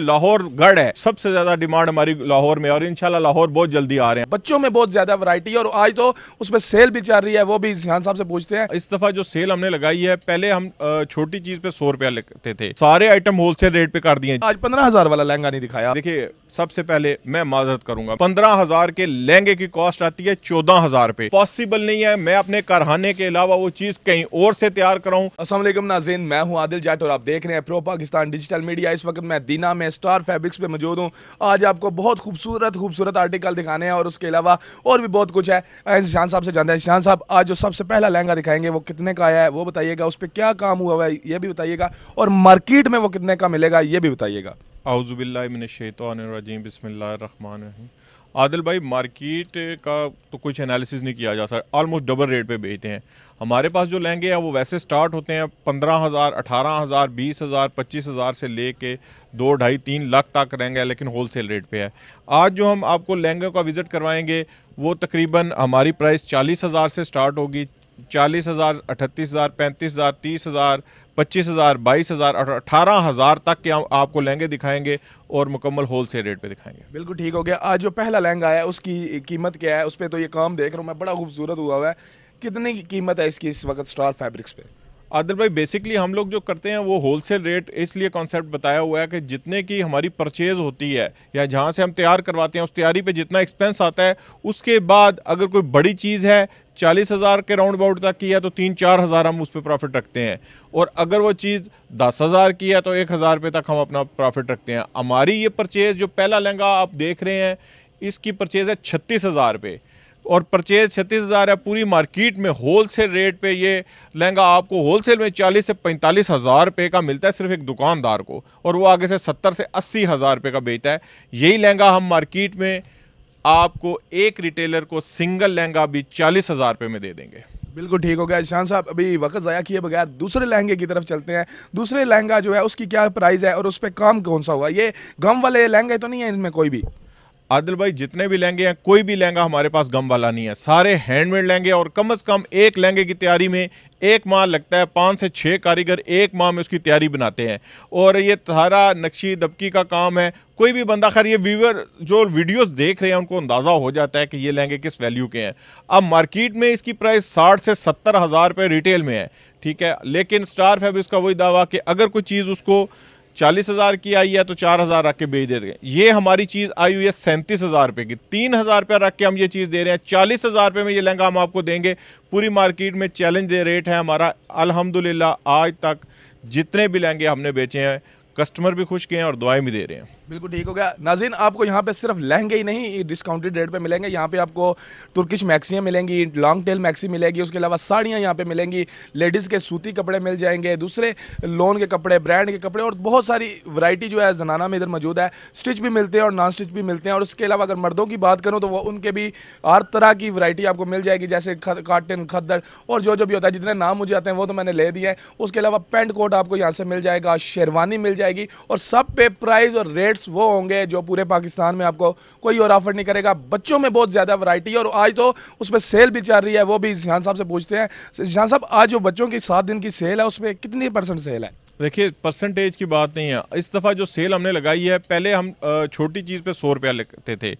लाहौर गढ़ है सबसे ज्यादा डिमांड हमारी लाहौर में और इंशाल्लाह लाहौर बहुत जल्दी आ रहे हैं बच्चों में बहुत ज्यादा वैरायटी और आज तो उसमें सेल भी चल रही है वो भी ध्यान साहब से पूछते हैं इस दफा जो सेल हमने लगाई है पहले हम छोटी चीज पे सौ रुपया लेते थे सारे आइटम होलसेल रेट पे कर दिए आज पंद्रह हजार वाला लहंगा नहीं दिखाया देखिये सबसे पहले मैं माजरत करूंगा पंद्रह हजार के लहंगे की कॉस्ट आती है चौदह हजार रुपए पॉसिबल नहीं है मैं अपने कारखाने के अलावा वो चीज कहीं और से तैयार कराऊँ असला नाजीन मैं हूँ आदिल जाट और आप देख रहे हैं प्रो पाकिस्तान डिजिटल मीडिया इस वक्त मैं दीना मैं स्टार फैब्रिक्स पे मौजूद हूँ आज आपको बहुत खूबसूरत खूबसूरत आर्टिकल दिखाने हैं और उसके अलावा और भी बहुत कुछ है शान साहब से जानते हैं शान साहब आज जो सबसे पहला लहंगा दिखाएंगे वो कितने का आया है वो बताइएगा उस पर क्या काम हुआ है ये भी बताइएगा और मार्केट में वो कितने का मिलेगा ये भी बताइएगा आउज़बिल्लिमिनशैतरजीम रहीम आदिल भाई मार्केट का तो कुछ एनालिसिस नहीं किया जा सकता ऑलमोस्ट डबल रेट पे बेचते हैं हमारे पास जो लहंगे हैं वो वैसे स्टार्ट होते हैं पंद्रह हज़ार अठारह हज़ार बीस हज़ार पच्चीस हज़ार से ले कर दो ढाई तीन लाख तक रहेंगे लेकिन होल सेल रेट पे है आज जो हम आपको लहंगे का विज़िट करवाएंगे वो तकरीबन हमारी प्राइस चालीस हज़ार से स्टार्ट होगी चालीस हज़ार अठतीस हज़ार पैंतीस हज़ार तीस हज़ार पच्चीस हज़ार बाईस हज़ार अठारह हज़ार तक के आपको लहंगे दिखाएंगे और मुकम्मल होल सेल रेट पे दिखाएंगे बिल्कुल ठीक हो गया आज जो पहला लहंगा आया उसकी कीमत क्या है उस पर तो ये काम देख रहा हूँ मैं बड़ा खूबसूरत हुआ हुआ है कितने की कीमत है इसकी इस वक्त स्टार फैब्रिक्स पर आदिल भाई बेसिकली हम लोग जो करते हैं वो होलसेल रेट इसलिए कॉन्सेप्ट बताया हुआ है कि जितने की हमारी परचेज़ होती है या जहाँ से हम तैयार करवाते हैं उस तैयारी पे जितना एक्सपेंस आता है उसके बाद अगर कोई बड़ी चीज़ है चालीस हज़ार के राउंड अबाउट तक की है तो तीन चार हज़ार हम उस पर प्रॉफिट रखते हैं और अगर वो चीज़ दस हज़ार की है तो एक हज़ार रुपये तक हम अपना प्रॉफिट रखते हैं हमारी ये परचेज़ जो पहला लहंगा आप देख रहे हैं इसकी परचेज़ है छत्तीस हज़ार रुपये और परचेज छत्तीस हज़ार है पूरी मार्केट में होल सेल रेट पे ये लहंगा आपको होल सेल में चालीस से पैंतालीस हज़ार रुपये का मिलता है सिर्फ एक दुकानदार को और वो आगे से सत्तर से अस्सी हज़ार रुपये का बेचता है यही लहंगा हम मार्केट में आपको एक रिटेलर को सिंगल लहंगा भी चालीस हज़ार रुपये में दे देंगे बिल्कुल ठीक हो गया शान साहब अभी वक्त ज़ाया किए बगैर दूसरे लहंगे की तरफ चलते हैं दूसरे लहंगा जो है उसकी क्या प्राइस है और उस पर काम कौन सा हुआ ये गम वाले लहंगे तो नहीं है इनमें कोई भी आदिल भाई जितने भी लहंगे हैं कोई भी लहंगा हमारे पास गम वाला नहीं है सारे हैंडमेड लहंगे और कम से कम एक लहंगे की तैयारी में एक माह लगता है पाँच से छः कारीगर एक माह में उसकी तैयारी बनाते हैं और ये सारा नक्शी दबकी का काम है कोई भी बंदा खैर ये व्यूवर जो वीडियोस देख रहे हैं उनको अंदाज़ा हो जाता है कि ये लहंगे किस वैल्यू के हैं अब मार्केट में इसकी प्राइस साठ से सत्तर हज़ार रुपये रिटेल में है ठीक है लेकिन स्टार फैब इसका वही दावा कि अगर कोई चीज़ उसको चालीस हज़ार की आई है तो चार हज़ार रख के बेच देते हैं ये हमारी चीज़ आई हुई है सैंतीस हज़ार रुपये की तीन हज़ार रुपया रख के हम ये चीज़ दे रहे हैं चालीस हज़ार रुपये में ये लहंगा हम आपको देंगे पूरी मार्केट में चैलेंज दे रेट है हमारा अल्हम्दुलिल्लाह आज तक जितने भी लहंगे हमने बेचे हैं कस्टमर भी खुश किए हैं और दुआएं भी दे रहे हैं बिल्कुल ठीक हो गया नाजिन आपको यहाँ पे सिर्फ लहंगे ही नहीं डिस्काउंटेड रेट पे मिलेंगे यहाँ पे आपको तुर्किश मैक्सियाँ मिलेंगी लॉन्ग टेल मैक्सी मिलेगी उसके अलावा साड़ियाँ यहाँ पे मिलेंगी लेडीज़ के सूती कपड़े मिल जाएंगे दूसरे लोन के कपड़े ब्रांड के कपड़े और बहुत सारी वरायटी जो है जनाना में इधर मौजूद है स्टिच भी मिलते हैं और नॉन स्टिच भी मिलते हैं और उसके अलावा अगर मर्दों की बात करूँ तो वो उनके भी हर तरह की वरायटी आपको मिल जाएगी जैसे काटन खद्दर और जो जो भी होता है जितने नाम मुझे आते हैं वो तो मैंने ले दिए हैं उसके अलावा पेंट कोट आपको यहाँ से मिल जाएगा शेरवानी मिल जाएगी और सब पे प्राइस और रेट्स प्रोडक्ट्स वो होंगे जो पूरे पाकिस्तान में आपको कोई और ऑफर नहीं करेगा बच्चों में बहुत ज़्यादा वैरायटी और आज तो उस पर सेल भी चल रही है वो भी जहान साहब से पूछते हैं जहान साहब आज जो बच्चों की सात दिन की सेल है उसमें कितनी परसेंट सेल है देखिए परसेंटेज की बात नहीं है इस दफ़ा जो सेल हमने लगाई है पहले हम छोटी चीज़ पे सौ रुपया लेते थे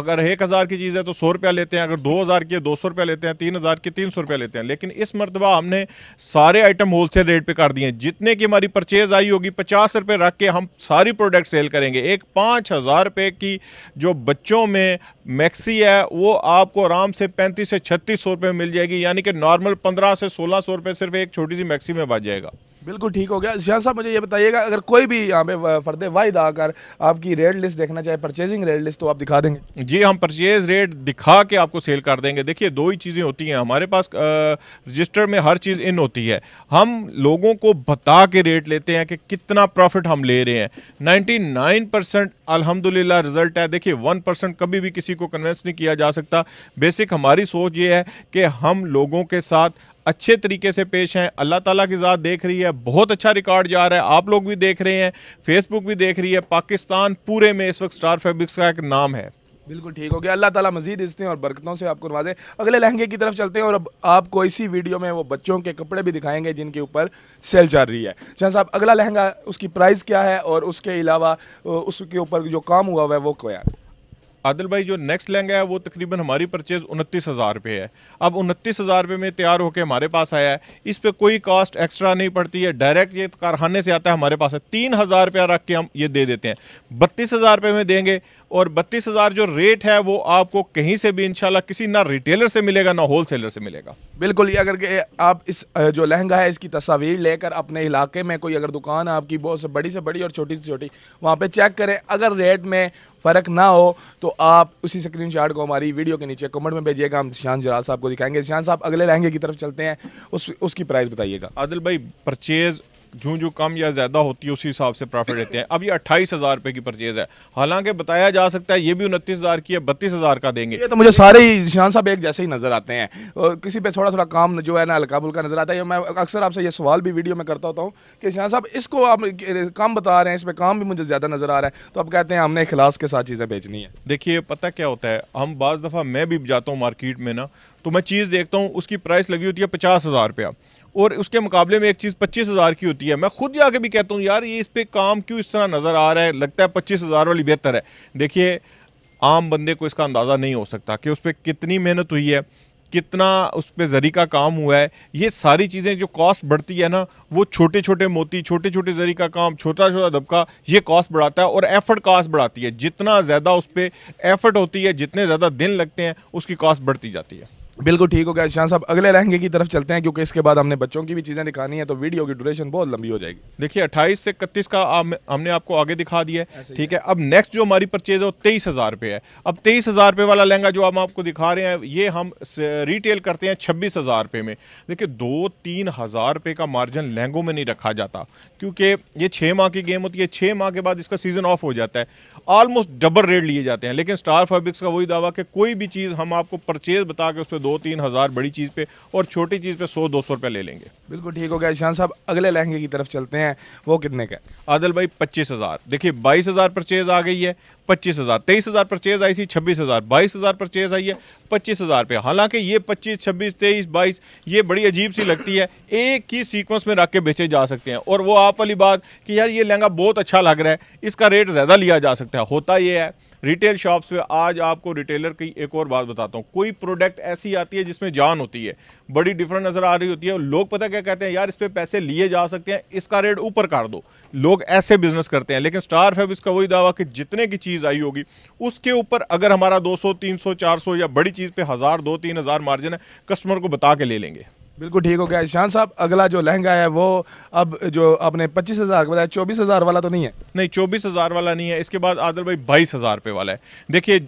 अगर एक हज़ार की चीज़ है तो सौ रुपया लेते हैं अगर दो हज़ार की है दो सौ रुपया लेते हैं तीन हज़ार की तीन सौ रुपया लेते हैं लेकिन इस मरतबा हमने सारे आइटम होल सेल रेट पर कर दिए हैं जितने की हमारी परचेज़ आई होगी पचास रुपये रख के हम सारी प्रोडक्ट सेल करेंगे एक पाँच हज़ार रुपये की जो बच्चों में मैक्सी है वो आपको आराम से पैंतीस से छत्तीस सौ रुपये मिल जाएगी यानी कि नॉर्मल पंद्रह से सोलह सौ रुपये सिर्फ एक छोटी सी मैक्सी में बच जाएगा बिल्कुल ठीक हो गया शाह साहब मुझे ये बताइएगा अगर कोई भी यहाँ पे फर्द वाहिद आकर आपकी रेट लिस्ट देखना चाहे परचेजिंग रेट लिस्ट तो आप दिखा देंगे जी हम परचेज रेट दिखा के आपको सेल कर देंगे देखिए दो ही चीज़ें होती हैं हमारे पास रजिस्टर में हर चीज़ इन होती है हम लोगों को बता के रेट लेते हैं कि कितना प्रॉफिट हम ले रहे हैं नाइन्टी नाइन परसेंट अलहमदिल्ला रिजल्ट है देखिए वन परसेंट कभी भी किसी को कन्वेंस नहीं किया जा सकता बेसिक हमारी सोच ये है कि हम लोगों के साथ अच्छे तरीके से पेश हैं अल्लाह ताला की ज़ात देख रही है बहुत अच्छा रिकॉर्ड जा रहा है आप लोग भी देख रहे हैं फेसबुक भी देख रही है पाकिस्तान पूरे में इस वक्त स्टार फैब्रिक्स का एक नाम है बिल्कुल ठीक हो गया अल्लाह ताला मजीद हैं और बरकतों से आपको नवाजे अगले लहंगे की तरफ चलते हैं और अब आपको इसी वीडियो में वो बच्चों के कपड़े भी दिखाएंगे जिनके ऊपर सेल चल रही है शाह साहब अगला लहंगा उसकी प्राइस क्या है और उसके अलावा उसके ऊपर जो काम हुआ हुआ है वो क्या है आदिल भाई जो नेक्स्ट लहंगा है वो तकरीबन हमारी परचेज़ उनतीस हज़ार रुपये है अब उनतीस हज़ार रुपये में तैयार होकर हमारे पास आया है इस पर कोई कास्ट एक्स्ट्रा नहीं पड़ती है डायरेक्ट ये कारखाने से आता है हमारे पास है तीन हज़ार रुपया रख के हम ये दे देते हैं बत्तीस हज़ार रुपये में देंगे और बत्तीस हज़ार जो रेट है वो आपको कहीं से भी इनशाला किसी ना रिटेलर से मिलेगा ना होलसेलर से मिलेगा बिल्कुल ये अगर के आप इस जो लहंगा है इसकी तस्वीर लेकर अपने इलाके में कोई अगर दुकान आपकी बहुत से बड़ी से बड़ी और छोटी से छोटी वहाँ पे चेक करें अगर रेट में फ़र्क ना हो तो आप उसी स्क्रीन को हमारी वीडियो के नीचे कमेंट में भेजिएगा हम शान जराल साहब को दिखाएंगे शान साहब अगले लहंगे की तरफ चलते हैं उस उसकी प्राइस बताइएगा आदिल भाई परचेज़ जो जो कम या ज़्यादा होती है उसी हिसाब से प्रॉफिट रहते हैं अब ये अट्ठाईस हज़ार रुपये की परचेज़ है हालांकि बताया जा सकता है ये भी उनतीस हज़ार की है बत्तीस हज़ार का देंगे ये तो मुझे सारे ही शान साहब एक जैसे ही नज़र आते हैं और किसी पे थोड़ा थोड़ा काम जो है ना हल्का फुल्का नज़र आता है मैं अक्सर आपसे ये सवाल भी वीडियो में करता होता हूँ कि निशान साहब इसको आप काम बता रहे हैं इस पर काम भी मुझे ज़्यादा नज़र आ रहा है तो आप कहते हैं हमने खिलास के साथ चीज़ें बेचनी है देखिए पता क्या होता है हम बज़ दफ़ा मैं भी जाता हूँ मार्केट में ना तो मैं चीज़ देखता हूँ उसकी प्राइस लगी होती है पचास हज़ार रुपया और उसके मुकाबले में एक चीज़ पच्चीस हज़ार की होती है होती है मैं खुद जाके भी कहता हूँ यार ये इस पर काम क्यों इस तरह नज़र आ रहा है लगता है पच्चीस हज़ार वाली बेहतर है देखिए आम बंदे को इसका अंदाज़ा नहीं हो सकता कि उस पर कितनी मेहनत हुई है कितना उस पर जरी का काम हुआ है ये सारी चीज़ें जो कॉस्ट बढ़ती है ना वो छोटे छोटे मोती छोटे छोटे जरी का काम छोटा छोटा दबका ये कॉस्ट बढ़ाता है और एफर्ट कॉस्ट बढ़ाती है जितना ज़्यादा उस पर एफर्ट होती है जितने ज़्यादा दिन लगते हैं उसकी कॉस्ट बढ़ती जाती है बिल्कुल ठीक हो गया शाह साहब अगले लहंगे की तरफ चलते हैं क्योंकि इसके बाद हमने बच्चों की भी चीज़ें दिखानी है तो वीडियो की ड्यूरेशन बहुत लंबी हो जाएगी देखिए अट्ठाईस से इकतीस का आम, हमने आपको आगे दिखा दिया है ठीक है अब नेक्स्ट जो हमारी परचेज है वो तेईस हज़ार रुपये है अब तेईस हज़ार रुपये वाला लहंगा जो हम आपको दिखा रहे हैं ये हम रिटेल करते हैं छब्बीस हज़ार रुपये में देखिए दो तीन हज़ार रुपये का मार्जिन लहंगों में नहीं रखा जाता क्योंकि ये छः माह की गेम होती है छः माह के बाद इसका सीज़न ऑफ हो जाता है ऑलमोस्ट डबल रेट लिए जाते हैं लेकिन स्टार फैब्रिक्स का वही दावा कि कोई भी चीज़ हम आपको परचेज़ बता के उस पर दो तीन हज़ार बड़ी चीज़ पे और छोटी चीज़ पे सौ दो सौ रुपये ले लेंगे बिल्कुल ठीक हो गया ईशान साहब अगले लहंगे की तरफ चलते हैं वो कितने का आदल भाई पच्चीस हज़ार देखिए बाईस हज़ार परचेज़ आ गई है पच्चीस हज़ार तेईस हज़ार परचेज आई थी छब्बीस हज़ार बाईस हज़ार परचेज आई है पच्चीस हज़ार पे हालांकि ये पच्चीस छब्बीस तेईस बाईस ये बड़ी अजीब सी लगती है एक ही सीक्वेंस में रख के बेचे जा सकते हैं और वो आप वाली बात कि यार ये लहंगा बहुत अच्छा लग रहा है इसका रेट ज़्यादा लिया जा सकता है होता ये है रिटेल शॉप्स पर आज आपको रिटेलर की एक और बात बताता हूँ कोई प्रोडक्ट ऐसी आती है जिसमें जान होती है बड़ी डिफरेंट नज़र आ रही होती है लोग पता क्या कहते हैं यार इस पर पैसे लिए जा सकते हैं इसका रेट ऊपर कर दो लोग ऐसे बिजनेस करते हैं लेकिन स्टार फैब इसका वही दावा कि जितने की चीज़ चीज़ आई होगी उसके ऊपर अगर हमारा 200 300 400 या बड़ी चीज़ पे हज़ार दो तीन हज़ार मार्जिन है कस्टमर को बता के ले लेंगे बिल्कुल ठीक हो गया ईशान साहब अगला जो लहंगा है वो अब जो आपने पच्चीस हज़ार का बताया चौबीस हज़ार वाला तो नहीं है नहीं चौबीस हज़ार वाला नहीं है इसके बाद आदर भाई बाईस हज़ार रुपये वाला है देखिए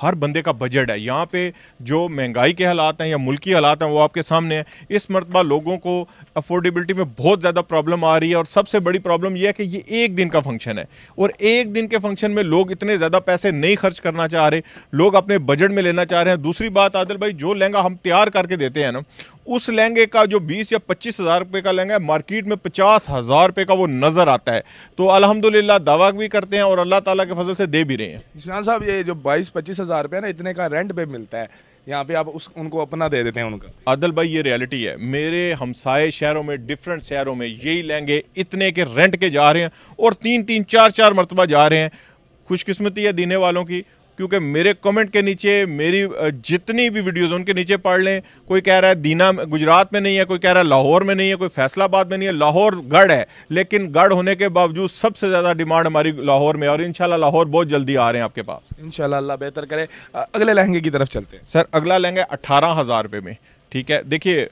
हर बंदे का बजट है यहाँ पे जो महंगाई के हालात हैं या मुल्की हालात हैं वो आपके सामने हैं इस मरतबा लोगों को अफोर्डेबिलिटी में बहुत ज़्यादा प्रॉब्लम आ रही है और सबसे बड़ी प्रॉब्लम यह है कि ये एक दिन का फंक्शन है और एक दिन के फंक्शन में लोग इतने ज़्यादा पैसे नहीं खर्च करना चाह रहे लोग अपने बजट में लेना चाह रहे हैं दूसरी बात आदिल भाई जो लहंगा हम तैयार करके देते हैं ना उस लहंगे का जो बीस या पच्चीस हज़ार रुपये का लहंगा है मार्केट में पचास हज़ार रुपये का वो नज़र आता है तो अलहमदिल्ला दावा भी करते हैं और अल्लाह ताला के फजल से दे भी रहे हैं साहब ये जो बाईस पच्चीस हज़ार रुपया ना इतने का रेंट पे मिलता है यहाँ पे आप उस उनको अपना दे देते हैं उनका अदल भाई ये रियलिटी है मेरे हमसाए शहरों में डिफरेंट शहरों में यही लेंगे इतने के रेंट के जा रहे हैं और तीन तीन चार चार मरतबा जा रहे हैं खुशकस्मती है देने वालों की क्योंकि मेरे कमेंट के नीचे मेरी जितनी भी वीडियोज़ उनके नीचे पढ़ लें कोई कह रहा है दीना गुजरात में नहीं है कोई कह रहा है लाहौर में नहीं है कोई फैसलाबाद में नहीं है लाहौर गढ़ है लेकिन गढ़ होने के बावजूद सबसे ज़्यादा डिमांड हमारी लाहौर में और इन लाहौर बहुत जल्दी आ रहे हैं आपके पास इन अल्लाह बेहतर करें अगले लहंगे की तरफ चलते हैं सर अगला लहंगा अट्ठारह हज़ार रुपये में ठीक है देखिए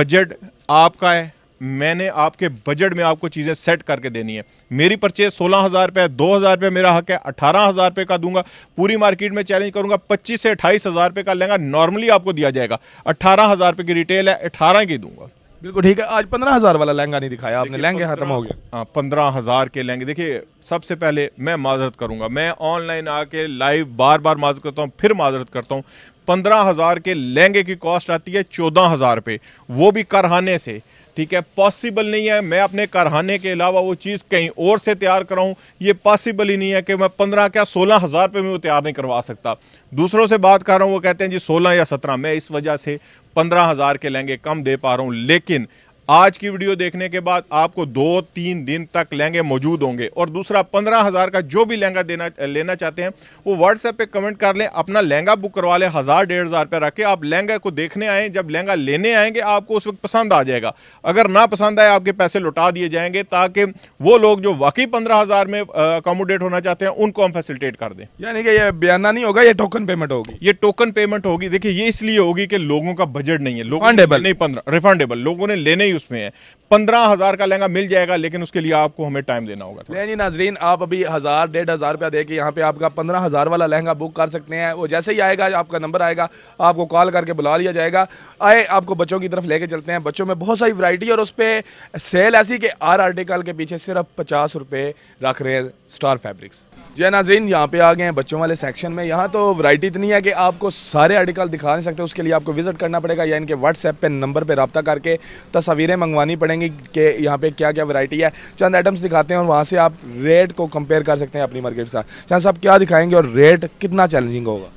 बजट आपका है मैंने आपके बजट में आपको चीज़ें सेट करके देनी है मेरी परचेज सोलह हज़ार रुपये दो हज़ार रुपये मेरा हक है अठारह हज़ार रुपये का दूंगा पूरी मार्केट में चैलेंज करूंगा पच्चीस से अट्ठाईस हज़ार रुपये का लहंगा नॉर्मली आपको दिया जाएगा अट्ठारह हज़ार रुपये की रिटेल है अठारह की दूंगा बिल्कुल ठीक है आज पंद्रह हज़ार वाला लहंगा नहीं दिखाया आपने लहंगे ख़त्म हो गया हाँ पंद्रह हज़ार के लहंगे देखिए सबसे पहले मैं माजरत करूंगा मैं ऑनलाइन आके लाइव बार बार माजरत करता हूँ फिर माजरत करता हूँ पंद्रह हज़ार के लहंगे की कॉस्ट आती है चौदह हज़ार रुपये वो भी करहाने से ठीक है पॉसिबल नहीं है मैं अपने कारहाने के अलावा वो चीज़ कहीं और से तैयार कराऊं ये पॉसिबल ही नहीं है कि मैं पंद्रह क्या सोलह हज़ार रुपये में वो तैयार नहीं करवा सकता दूसरों से बात कर रहा हूँ वो कहते हैं जी सोलह या सत्रह मैं इस वजह से पंद्रह हज़ार के लहंगे कम दे पा रहा हूँ लेकिन आज की वीडियो देखने के बाद आपको दो तीन दिन तक लहंगे मौजूद होंगे और दूसरा पंद्रह हज़ार का जो भी लहंगा देना लेना चाहते हैं वो व्हाट्सएप पे कमेंट कर लें अपना लहंगा बुक करवा लें हज़ार डेढ़ हज़ार रुपये रख के आप लहंगा को देखने आएँ जब लहंगा लेने आएंगे आपको उस वक्त पसंद आ जाएगा अगर ना पसंद आए आपके पैसे लुटा दिए जाएंगे ताकि वो लोग जो वाकई पंद्रह में अकोमोडेट होना चाहते हैं उनको हम फैसिलिटेट कर दें यानी कि यह बयाना नहीं होगा ये टोकन पेमेंट होगी ये टोकन पेमेंट होगी देखिए ये इसलिए होगी कि लोगों का बजट नहीं है लोग नहीं पंद्रह रिफंडेबल लोगों ने लेने उसमें है पंद्रह हज़ार का लहंगा मिल जाएगा लेकिन उसके लिए आपको हमें टाइम देना होगा नहीं जी नाजरीन आप अभी हज़ार डेढ़ हज़ार रुपया दे यहाँ पे आपका पंद्रह हज़ार वाला लहंगा बुक कर सकते हैं वो जैसे ही आएगा आपका नंबर आएगा आपको कॉल करके बुला लिया जाएगा आए आपको बच्चों की तरफ लेके चलते हैं बच्चों में बहुत सारी वरायटी और उस पर सेल ऐसी कि आर आर्टिकल के पीछे सिर्फ पचास रुपये रख रहे हैं स्टार फैब्रिक्स जय नाजरीन यहाँ पे आ गए हैं बच्चों वाले सेक्शन में यहाँ तो वैरायटी इतनी है कि आपको सारे आर्टिकल दिखा नहीं सकते उसके लिए आपको विजिट करना पड़ेगा या इनके व्हाट्सएप पे नंबर पे रबता करके तस्वीरें मंगवानी पड़ेंगी देखेंगे कि यहाँ पे क्या क्या वैरायटी है चंद आइटम्स दिखाते हैं और वहाँ से आप रेट को कंपेयर कर सकते हैं अपनी मार्केट से साथ चांद साहब क्या दिखाएंगे और रेट कितना चैलेंजिंग होगा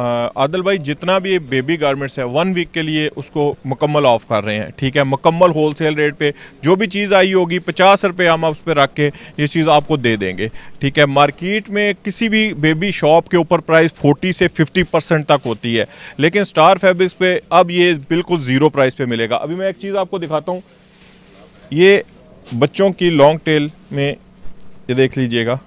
आदल भाई जितना भी बेबी गारमेंट्स है वन वीक के लिए उसको मुकम्मल ऑफ़ कर रहे हैं ठीक है मुकम्मल होल सेल रेट पे जो भी चीज़ आई होगी पचास रुपये हम उस पर रख के ये चीज़ आपको दे देंगे ठीक है मार्केट में किसी भी बेबी शॉप के ऊपर प्राइस फोर्टी से फिफ्टी परसेंट तक होती है लेकिन स्टार फैब्रिक्स पे अब ये बिल्कुल ज़ीरो प्राइस पर मिलेगा अभी मैं एक चीज़ आपको दिखाता हूँ ये बच्चों की लॉन्ग टेल में ये देख लीजिएगा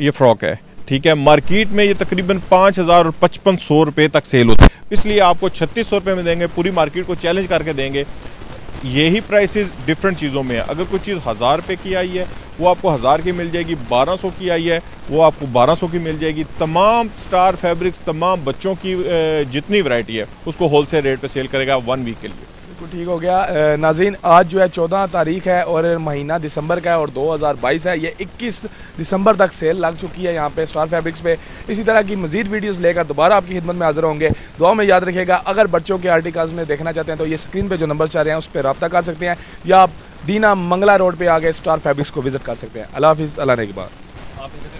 ये फ्रॉक है ठीक है मार्केट में ये तकरीबन पाँच हज़ार और पचपन सौ रुपये तक सेल होती है इसलिए आपको छत्तीस सौ रुपये में देंगे पूरी मार्केट को चैलेंज करके देंगे यही प्राइसेस डिफरेंट चीज़ों में है अगर कोई चीज़ हज़ार रुपये की आई है वो आपको हज़ार की मिल जाएगी बारह सौ की आई है वो आपको बारह सौ की मिल जाएगी तमाम स्टार फैब्रिक्स तमाम बच्चों की जितनी वैरायटी है उसको सेल रेट पर सेल करेगा वन वीक के लिए बिल्कुल ठीक हो गया नाजीन आज जो है चौदह तारीख है और महीना दिसंबर का है और 2022 है ये 21 दिसंबर तक सेल लग चुकी है यहाँ पे स्टार फैब्रिक्स पे इसी तरह की मजीद वीडियोस लेकर दोबारा आपकी खिदमत में हाजिर होंगे दुआ में याद रखिएगा अगर बच्चों के आर्टिकल्स में देखना चाहते हैं तो ये स्क्रीन पर जो नंबर चाह रहे हैं उस पर रबा कर सकते हैं या आप दीना मंगला रोड पर आगे स्टार फैब्रिक्स को विजिट कर सकते हैं अला हाफिज़ अला ने के बाद